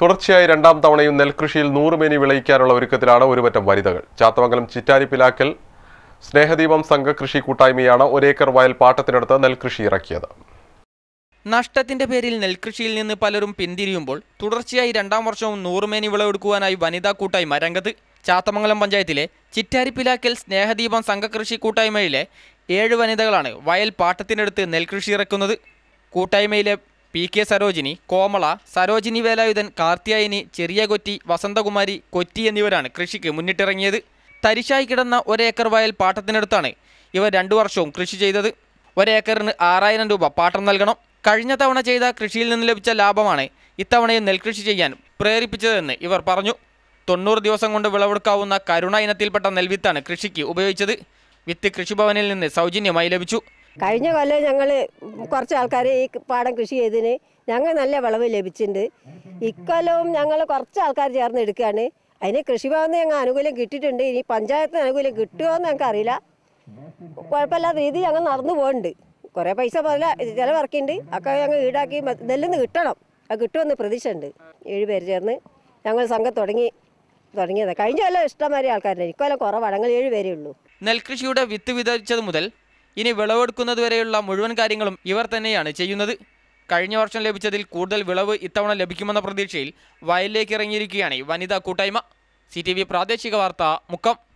തുടർച്ചയായി രണ്ടാം തവണയും നെൽകൃഷിയിൽ നൂറുമേനി വിളയിക്കാനുള്ള ഒരുക്കത്തിലാണ് ഒരുപറ്റം വനിതകൾ ചാത്തമംഗലം ചിറ്റാരിപ്പിലാക്കൽ സ്നേഹദീപം സംഘകൃഷി കൂട്ടായ്മയാണ് ഒരേക്കർ വയൽ പാട്ടത്തിനടുത്ത് നെൽകൃഷി ഇറക്കിയത് നഷ്ടത്തിന്റെ പേരിൽ നെൽകൃഷിയിൽ നിന്ന് പലരും പിന്തിരിയുമ്പോൾ തുടർച്ചയായി രണ്ടാം വർഷവും നൂറുമേനി വിളവെടുക്കുവാനായി വനിതാ കൂട്ടായ്മ രംഗത്ത് ചാത്തമംഗലം പഞ്ചായത്തിലെ ചിറ്റാരിപ്പിലാക്കൽ സ്നേഹദീപം സംഘകൃഷി കൂട്ടായ്മയിലെ ഏഴ് വനിതകളാണ് വയൽ പാട്ടത്തിനടുത്ത് നെൽകൃഷി ഇറക്കുന്നത് കൂട്ടായ്മയിലെ പി കെ സരോജിനി കോമള സരോജിനി വേലായുധൻ കാർത്തിയായനി ചെറിയ കൊറ്റി വസന്തകുമാരി കൊറ്റി എന്നിവരാണ് കൃഷിക്ക് മുന്നിട്ടിറങ്ങിയത് തരിശായി കിടന്ന ഒരേക്കർ വയൽ പാട്ടത്തിനടുത്താണ് ഇവർ രണ്ടു വർഷവും കൃഷി ചെയ്തത് ഒരേക്കറിന് ആറായിരം രൂപ പാട്ടം നൽകണം കഴിഞ്ഞ തവണ ചെയ്ത കൃഷിയിൽ നിന്ന് ലഭിച്ച ലാഭമാണ് ഇത്തവണയും നെൽകൃഷി ചെയ്യാൻ പ്രേരിപ്പിച്ചതെന്ന് ഇവർ പറഞ്ഞു തൊണ്ണൂറ് ദിവസം കൊണ്ട് വിളവെടുക്കാവുന്ന കരുണ ഇനത്തിൽപ്പെട്ട നെൽവിത്താണ് കൃഷിക്ക് ഉപയോഗിച്ചത് വിത്ത് കൃഷിഭവനിൽ നിന്ന് സൗജന്യമായി ലഭിച്ചു കഴിഞ്ഞ കൊല്ലം ഞങ്ങൾ കുറച്ച് ആൾക്കാർ ഈ പാടം കൃഷി ചെയ്തതിന് ഞങ്ങൾ നല്ല വിളവ് ലഭിച്ചിട്ടുണ്ട് ഇക്കൊല്ലവും ഞങ്ങൾ കുറച്ച് ആൾക്കാർ ചേർന്ന് എടുക്കുകയാണ് അതിന് കൃഷിഭവന് ഞങ്ങൾ ആനുകൂല്യം കിട്ടിയിട്ടുണ്ട് ഇനി പഞ്ചായത്തിന് ആനുകൂല്യം കിട്ടുമോ എന്ന് ഞങ്ങൾക്ക് അറിയില്ല കുഴപ്പമില്ലാത്ത രീതി ഞങ്ങൾ നടന്നു പോകുന്നുണ്ട് കുറേ പൈസ പോലെ ചിലവിറക്കിയിട്ടുണ്ട് ഒക്കെ ഞങ്ങൾ ഈടാക്കി നെല്ലിന്ന് കിട്ടണം അത് കിട്ടുമെന്ന് ഏഴ് പേര് ചേർന്ന് ഞങ്ങൾ സംഘം തുടങ്ങി തുടങ്ങിയത് കഴിഞ്ഞ കൊല്ലം ഇഷ്ടംമാതിരി ആൾക്കാരുണ്ട് ഇക്കൊല്ലം കുറവാണ് ഞങ്ങൾ പേരേ ഉള്ളൂ നെൽകൃഷിയുടെ വിത്ത് വിതച്ചത് മുതൽ ഇനി വരെയുള്ള മുഴുവൻ കാര്യങ്ങളും ഇവർ തന്നെയാണ് ചെയ്യുന്നത് കഴിഞ്ഞ വർഷം ലഭിച്ചതിൽ കൂടുതൽ വിളവ് ഇത്തവണ ലഭിക്കുമെന്ന പ്രതീക്ഷയിൽ വയലിലേക്ക് ഇറങ്ങിയിരിക്കുകയാണ് വനിതാ കൂട്ടായ്മ സി പ്രാദേശിക വാർത്ത മുക്കം